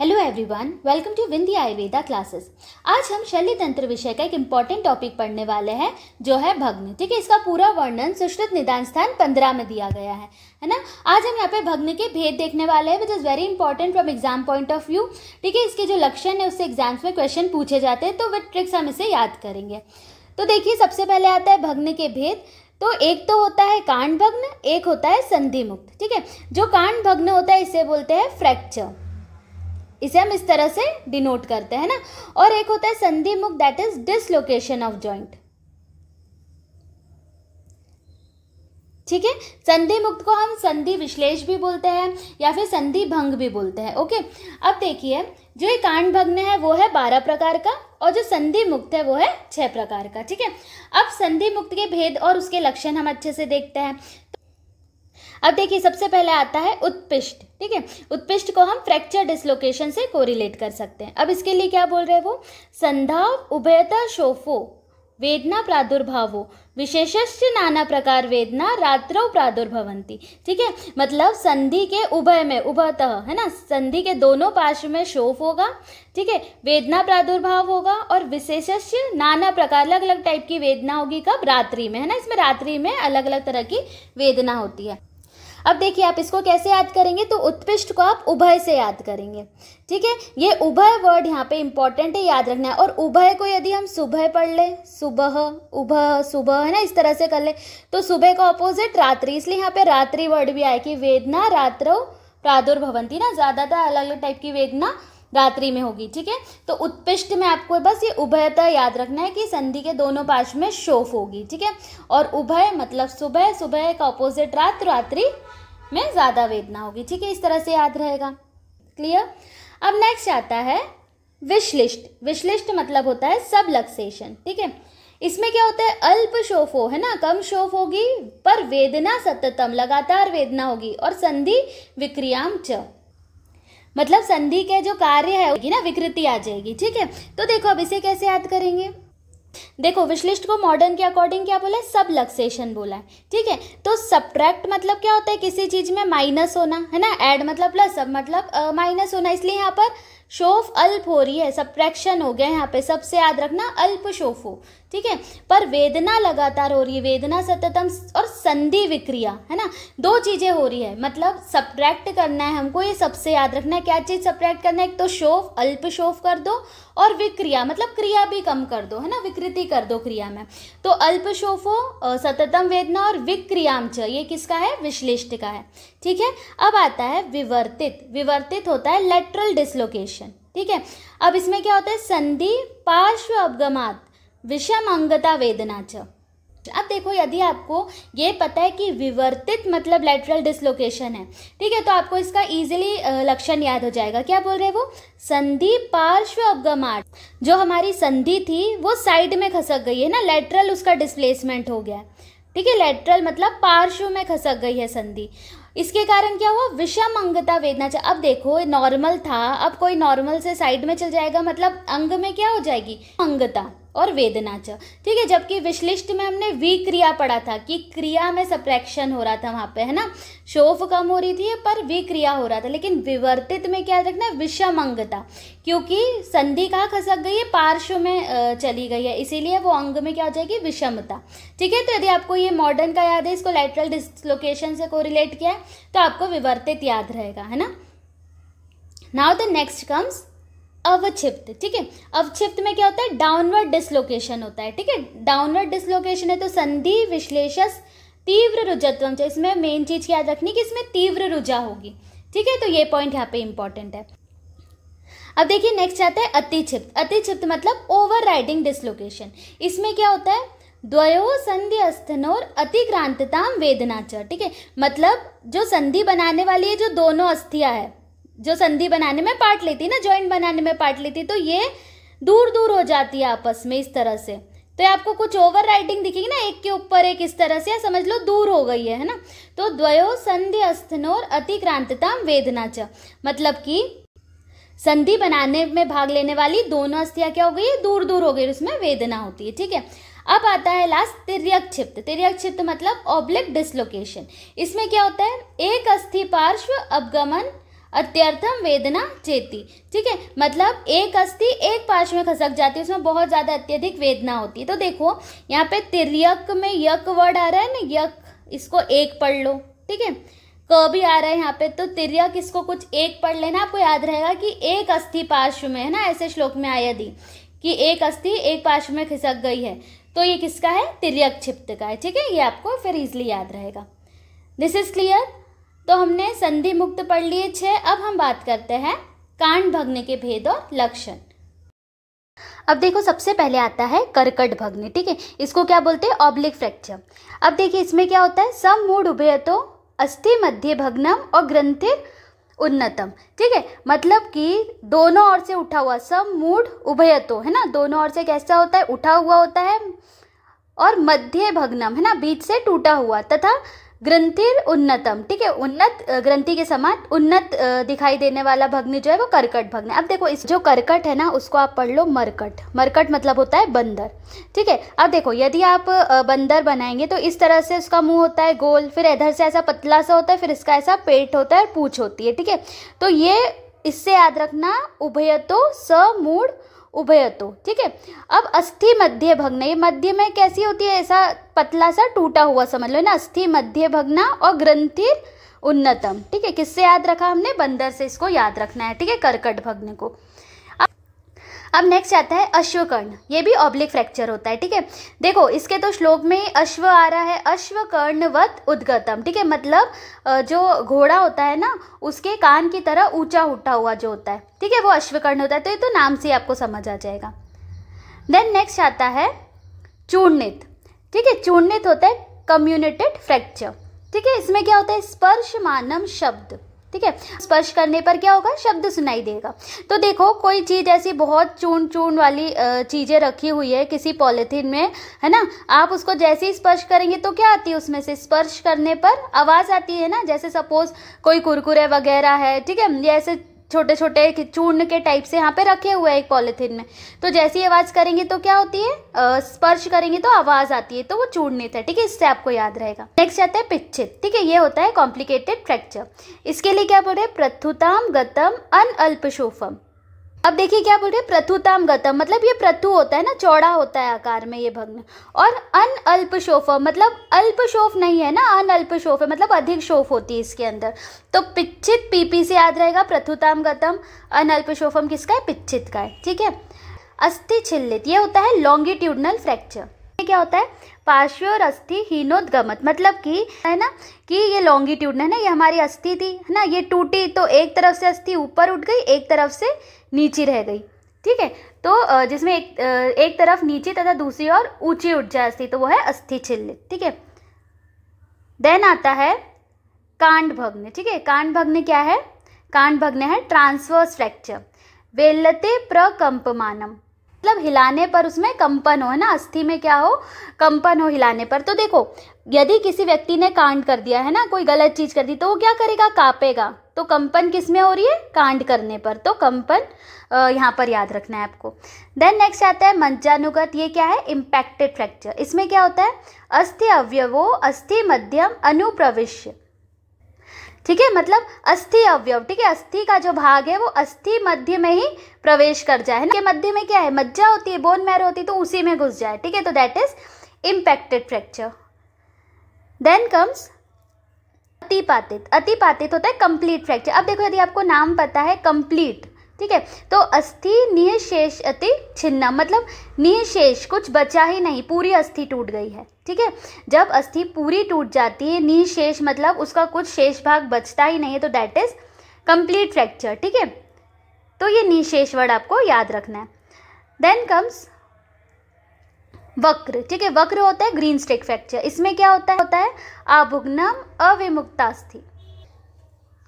hello everyone welcome to Vindi Ayurveda classes आज हम शल्य तंत्र विषय का एक इम्पॉर्टेंट टॉपिक पढ़ने वाले हैं जो है भग्न ठीक है इसका पूरा वर्णन सुश्रुत निदान स्थान पंद्रह में दिया गया है है ना आज हम यहाँ पे भग्न के भेद देखने वाले हैं which is very important from exam point of view ठीक है इसके जो लक्षण है उससे एग्जाम्स में क्वेश्चन पूछे जाते हैं तो वे ट्रिक्स हम इसे याद करेंगे तो देखिए सबसे पहले आता है भग्न के भेद तो एक तो होता है कांड भग्न एक होता है संधि मुक्त ठीक है जो कांड भग्न होता है इसे बोलते हैं फ्रैक्चर इसे हम इस तरह से डिनोट करते हैं ना और एक होता है संधि मुख that is dislocation of joint ठीक है संधि मुक्त को हम संधि विश्लेष भी बोलते हैं या फिर संधि भंग भी बोलते हैं ओके अब देखिए जो ये कांड भग्न है वो है बारह प्रकार का और जो संधि मुक्त है वो है छह प्रकार का ठीक है अब संधि मुक्त के भेद और उसके लक्षण हम अच्छे से देखते हैं अब देखिए सबसे पहले आता है उत्पिष्ट ठीक है उत्पिष्ट को हम फ्रैक्चर डिसलोकेशन से कोरिलेट कर सकते हैं अब इसके लिए क्या बोल रहे हैं वो संधाव उभयता शोफो वेदना प्रादुर्भावो विशेषश्च नाना प्रकार वेदना रात्रो प्रादुर्भवंती ठीक है मतलब संधि के उभय में उभतः है ना संधि के दोनों पार्श्व में शोफ होगा ठीक है वेदना प्रादुर्भाव होगा और विशेषश्च नाना प्रकार अलग अलग टाइप की वेदना होगी कब रात्रि में है ना इसमें रात्रि में अलग अलग तरह की वेदना होती है अब देखिए आप इसको कैसे याद करेंगे तो उत्कृष्ट को आप उभय से याद करेंगे ठीक है ये उभय वर्ड यहाँ पे इंपॉर्टेंट है याद रखना है और उभय को यदि हम सुबह पढ़ लें सुबह उभ सुबह है ना इस तरह से कर ले तो सुबह का ऑपोजिट रात्रि इसलिए यहाँ पे रात्रि वर्ड भी आए कि वेदना रात्रो प्रादुर्भवंती ना ज़्यादातर अलग अलग टाइप की वेदना रात्रि में होगी ठीक है तो उत्पिष्ट में आपको बस ये उभयता याद रखना है कि संधि के दोनों पार्श में शोफ होगी ठीक है और उभय मतलब सुबह सुबह का अपोजिट रात रात्रि में ज़्यादा वेदना होगी ठीक है इस तरह से याद रहेगा क्लियर अब नेक्स्ट आता है विश्लिष्ट विश्लिष्ट मतलब होता है सब लक्सेशन ठीक है इसमें क्या होता है अल्प शोफो है ना कम शोफ होगी पर वेदना सततम लगातार वेदना होगी और संधि विक्रियाम च मतलब संधि के जो कार्य है ना विकृति आ जाएगी ठीक है तो देखो अब इसे कैसे याद करेंगे देखो विश्लिष्ट को मॉडर्न के अकॉर्डिंग क्या बोला है सब लक्सेशन बोला है ठीक है तो सब्ट्रैक्ट मतलब क्या होता है किसी चीज में माइनस होना है ना एड मतलब प्लस सब मतलब माइनस होना इसलिए यहाँ पर शोफ अल्प हो रही है सप्रैक्शन हो गया यहाँ पे सबसे याद रखना अल्प शोफ हो ठीक है पर वेदना लगातार हो रही है वेदना सततम और संधि विक्रिया है ना दो चीज़ें हो रही है मतलब सप्रैक्ट करना है हमको ये सबसे याद रखना है क्या चीज़ सप्रैक्ट करना है एक तो शोफ अल्प शोफ कर दो और विक्रिया मतलब क्रिया भी कम कर दो है ना विकृति कर दो क्रिया में तो अल्प शोफो सततम वेदना और विक्रियाम च ये किसका है विश्लिष्ट का है ठीक है अब आता है विवर्तित विवर्तित होता है लेटरल डिसलोकेशन ठीक है अब इसमें क्या होता है संधि पार्श्व अवगमात विषम अंगता च अब देखो यदि आपको ये पता है कि विवर्तित मतलब लेटरल डिसलोकेशन है ठीक है तो आपको इसका इजीली लक्षण याद हो जाएगा क्या बोल रहे वो संधि पार्श्व अवगमाट जो हमारी संधि थी वो साइड में खसक गई है ना लेटरल उसका डिस्प्लेसमेंट हो गया ठीक है लेटरल मतलब पार्श्व में खसक गई है संधि इसके कारण क्या हुआ विषम अंगता वेदना अच्छा, अब देखो नॉर्मल था अब कोई नॉर्मल से साइड में चल जाएगा मतलब अंग में क्या हो जाएगी अंगता और वेदना च ठीक है जबकि विश्लिष्ट में हमने वी क्रिया पढ़ा था कि क्रिया में सप्रैक्शन हो रहा था वहाँ पे है ना शोफ कम हो रही थी पर वी क्रिया हो रहा था लेकिन विवर्तित में क्या देखना विषम अंग था क्योंकि संधि कहाँ खसक गई है पार्श्व में चली गई है इसीलिए वो अंग में क्या हो जाएगी विषमता ठीक है तो यदि आपको ये मॉडर्न का याद है इसको लेटरल डिस्लोकेशन से कोरिलेट किया है तो आपको विवर्तित याद रहेगा है ना नाउ द नेक्स्ट कम्स अवक्षिप्त ठीक है अवक्षिप्त में क्या होता है डाउनवर्ड डिसलोकेशन होता है ठीक है डाउनवर्ड डिसलोकेशन है तो संधि विश्लेषस तीव्र रुजत्व तो इसमें मेन चीज़ याद रखनी कि इसमें तीव्र रुझा होगी ठीक है तो ये पॉइंट यहाँ पे इंपॉर्टेंट है अब देखिए नेक्स्ट आता है अतिक्षिप्त अतिक्षिप्त मतलब ओवर राइडिंग डिस्लोकेशन इसमें क्या होता है द्वयो संधि अस्थनोर अतिक्रांतताम वेदनाचर ठीक है मतलब जो संधि बनाने वाली है जो दोनों अस्थियां है जो संधि बनाने में पार्ट लेती ना ज्वाइंट बनाने में पार्ट लेती तो ये दूर दूर हो जाती है आपस में इस तरह से तो ये आपको कुछ ओवर राइटिंग दिखेगी ना एक के ऊपर एक इस तरह से समझ लो दूर हो गई है ना तो द्वयो संधि अस्थनोर अतिक्रांतताम वेदना च मतलब कि संधि बनाने में भाग लेने वाली दोनों अस्थियां क्या हो गई है दूर दूर हो गई उसमें वेदना होती है ठीक है अब आता है लास्ट तिरक क्षिप्त तिरक क्षिप्त मतलब ऑब्लिक डिसलोकेशन इसमें क्या होता है एक अस्थि पार्श्व अवगमन अत्यर्थम वेदना चेती ठीक है मतलब एक अस्थि एक पार्श्व में खसक जाती है उसमें बहुत ज़्यादा अत्यधिक वेदना होती है तो देखो यहाँ पे तिरयक में यक वर्ड आ रहा है ना यक इसको एक पढ़ लो ठीक है क भी आ रहा है यहाँ पे तो तिरयक इसको कुछ एक पढ़ लेना आपको याद रहेगा कि एक अस्थि पार्श्व में है ना ऐसे श्लोक में आया दी कि एक अस्थि एक पार्श्व में खिसक गई है तो ये किसका है तिरयक क्षिप्त का है ठीक है ये आपको फिर इजली याद रहेगा दिस इज क्लियर तो हमने संधि मुक्त पढ़ लिए छह अब हम बात करते हैं कांड भगने के भेद और लक्षण अब देखो सबसे पहले आता है कर्कट भगने ठीक है इसको क्या बोलते हैं ऑब्लिक फ्रैक्चर अब देखिए इसमें क्या होता है सम मूड उभे तो अस्थि मध्य भग्नम और ग्रंथिर उन्नतम ठीक है मतलब कि दोनों ओर से उठा हुआ सब मूड उभयतो है ना दोनों ओर से कैसा होता है उठा हुआ होता है और मध्य भग्नम है ना बीच से टूटा हुआ तथा ग्रंथिर उन्नतम ठीक है उन्नत ग्रंथि के समान उन्नत दिखाई देने वाला भग्नि जो है वो करकट भग्न अब देखो इस जो करकट है ना उसको आप पढ़ लो मरकट मरकट मतलब होता है बंदर ठीक है अब देखो यदि आप बंदर बनाएंगे तो इस तरह से उसका मुंह होता है गोल फिर इधर से ऐसा पतला सा होता है फिर इसका ऐसा पेट होता है और पूछ होती है ठीक है तो ये इससे याद रखना उभयतो मूड उभयतो ठीक है अब अस्थि मध्य भग्न ये मध्य में कैसी होती है ऐसा पतला सा टूटा हुआ समझ लो ना अस्थि मध्य भग्ना और ग्रंथिर उन्नतम ठीक है किससे याद रखा हमने बंदर से इसको याद रखना है ठीक है कर्कट भग्न को अब नेक्स्ट आता है अश्वकर्ण ये भी ऑब्लिक फ्रैक्चर होता है ठीक है देखो इसके तो श्लोक में ही अश्व आ रहा है अश्वकर्णवत उद्गतम ठीक है मतलब जो घोड़ा होता है ना उसके कान की तरह ऊंचा उठा हुआ जो होता है ठीक है वो अश्वकर्ण होता है तो ये तो नाम से आपको समझ आ जाएगा देन नेक्स्ट आता है चूर्णित ठीक है चूर्णित होता है कम्युनिटेड फ्रैक्चर ठीक है इसमें क्या होता है स्पर्श मानम शब्द ठीक है स्पर्श करने पर क्या होगा शब्द सुनाई देगा तो देखो कोई चीज़ ऐसी बहुत चून चून वाली चीज़ें रखी हुई है किसी पॉलिथीन में है ना आप उसको जैसे ही स्पर्श करेंगे तो क्या आती है उसमें से स्पर्श करने पर आवाज़ आती है ना जैसे सपोज कोई कुरकुरे वगैरह है ठीक है ऐसे छोटे छोटे चूर्ण के टाइप से यहाँ पे रखे हुए हैं एक पॉलिथिन में तो जैसी आवाज़ करेंगे तो क्या होती है स्पर्श करेंगे तो आवाज़ आती है तो वो नहीं है ठीक है इससे आपको याद रहेगा नेक्स्ट आता है पिच्छित ठीक है ये होता है कॉम्प्लिकेटेड फ्रैक्चर इसके लिए क्या बोल रहे हैं प्रथुताम गतम अन अल्पशोफम अब देखिए क्या बोल रहे हैं प्रथुताम गतम मतलब ये प्रथु होता है ना चौड़ा होता है आकार में ये भग्न और अन अल्प शोफ मतलब अल्प शोफ नहीं है ना अन अल्प शोफ है मतलब अधिक शोफ होती है इसके अंदर तो पिच्छित पीपी से याद रहेगा प्रथुताम गतम अन अल्प शोफम किसका है पिच्छित का है ठीक है अस्थि छिल्लित ये होता है लॉन्गिट्यूडनल फ्रैक्चर क्या होता है पार्श्व और अस्थि हीनोदगमत मतलब कि है ना कि ये लॉन्गिट्यूड है ना ये हमारी अस्थि थी है ना ये टूटी तो एक तरफ से अस्थि ऊपर उठ गई एक तरफ से नीचे रह गई ठीक है तो जिसमें एक एक तरफ नीचे तथा दूसरी ओर ऊंची उठ जाए अस्थि तो वो है अस्थि छिल्ले ठीक है देन आता है कांड भग्न ठीक है कांड भग्न क्या है कांड भग्न है ट्रांसवर्स फ्रैक्चर वेल्लते प्रकंपमानम मतलब हिलाने पर उसमें कंपन हो है ना अस्थि में क्या हो कंपन हो हिलाने पर तो देखो यदि किसी व्यक्ति ने कांड कर दिया है ना कोई गलत चीज कर दी तो वो क्या करेगा कापेगा तो कंपन किस में हो रही है कांड करने पर तो कंपन यहाँ पर याद रखना है आपको देन नेक्स्ट आता है मंचानुगत ये क्या है इम्पैक्टेड फ्रैक्चर इसमें क्या होता है अस्थि अवयवो अस्थि मध्यम अनुप्रविश्य ठीक है मतलब अस्थि अवयव ठीक है अस्थि का जो भाग है वो अस्थि मध्य में ही प्रवेश कर जाए के मध्य में क्या है मज्जा होती है बोन मैर होती है तो उसी में घुस जाए ठीक है तो that is impacted fracture then comes अतिपातित अतिपातित होता है कंप्लीट फ्रैक्चर अब देखो यदि आपको नाम पता है कंप्लीट ठीक है तो अस्थि निःशेष अति छिन्ना मतलब निःशेष कुछ बचा ही नहीं पूरी अस्थि टूट गई है ठीक है जब अस्थि पूरी टूट जाती है निःशेष मतलब उसका कुछ शेष भाग बचता ही नहीं है तो दैट इज कंप्लीट फ्रैक्चर ठीक है तो ये निःशेष वर्ड आपको याद रखना है देन कम्स वक्र ठीक है वक्र होता है ग्रीन स्टेक फ्रैक्चर इसमें क्या होता है होता है आभुग्नम अस्थि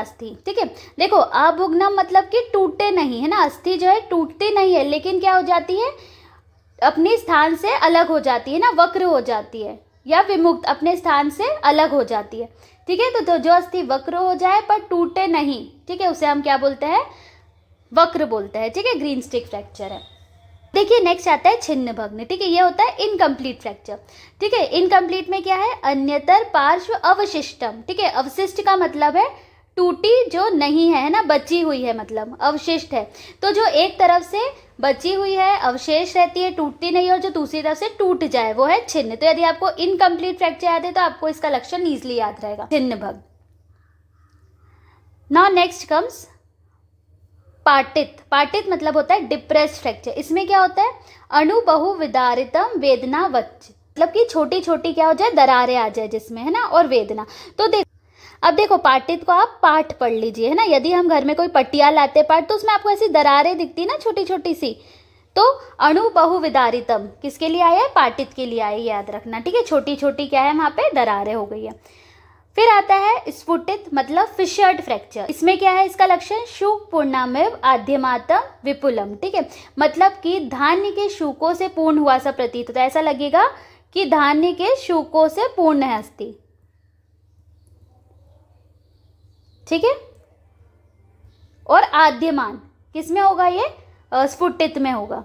अस्थि ठीक है देखो अभुग्नम मतलब कि टूटे नहीं है ना अस्थि जो है टूटती नहीं है लेकिन क्या हो जाती है अपने स्थान से अलग हो जाती है ना वक्र हो जाती है या विमुक्त अपने स्थान से अलग हो जाती है ठीक है तो, तो जो अस्थि वक्र हो जाए पर टूटे नहीं ठीक है उसे हम क्या बोलते हैं वक्र बोलते हैं ठीक है ग्रीन स्टिक फ्रैक्चर है देखिए नेक्स्ट आता है छिन्न भग्न ठीक है ये होता है इनकम्प्लीट फ्रैक्चर ठीक है इनकम्प्लीट में क्या है अन्यतर पार्श्व अवशिष्टम ठीक है अवशिष्ट का मतलब है टूटी जो नहीं है ना बची हुई है मतलब अवशिष्ट है तो जो एक तरफ से बची हुई है अवशेष रहती है टूटती नहीं और जो दूसरी तरफ से टूट जाए वो है छिन्न तो यदि आपको इनकम्प्लीट फ्रैक्चर याद है तो आपको इसका लक्षण इजिली याद रहेगा छिन्न भग नाउ नेक्स्ट कम्स पाटित पाटित मतलब होता है डिप्रेस फ्रैक्चर इसमें क्या होता है अणुबहु विदारितम वेदना वच्च मतलब कि छोटी छोटी क्या हो जाए दरारें आ जाए जिसमें है ना और वेदना तो देख अब देखो पाटित को आप पाठ पढ़ लीजिए है ना यदि हम घर में कोई पटिया लाते पाठ तो उसमें आपको ऐसी दरारें दिखती है ना छोटी छोटी सी तो अणु बहुविदारितम किसके लिए आया है पाटित के लिए आया याद रखना ठीक है छोटी छोटी क्या है वहाँ पे दरारें हो गई है फिर आता है स्फुटित मतलब फिशर्ड फ्रैक्चर इसमें क्या है इसका लक्षण शु पूर्णामेव आध्यमातम विपुलम ठीक है मतलब कि धान्य के शूकों से पूर्ण हुआ सा प्रतीत होता है ऐसा लगेगा कि धान्य के शूकों से पूर्ण है अस्थि ठीक है और आद्यमान किस में होगा ये स्फुटित में होगा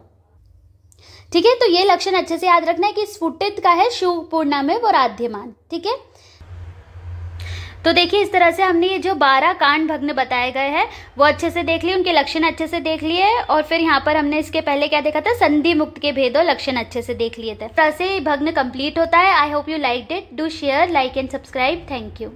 ठीक है तो ये लक्षण अच्छे से याद रखना है कि स्फुटित का है शिव में और आद्यमान ठीक है तो देखिए इस तरह से हमने ये जो बारह कांड भग्न बताए गए हैं वो अच्छे से देख लिए उनके लक्षण अच्छे से देख लिए और फिर यहाँ पर हमने इसके पहले क्या देखा था संधि मुक्त के भेद और लक्षण अच्छे से देख लिए थे तरह से भग्न कंप्लीट होता है I hope you like it do share like and subscribe thank you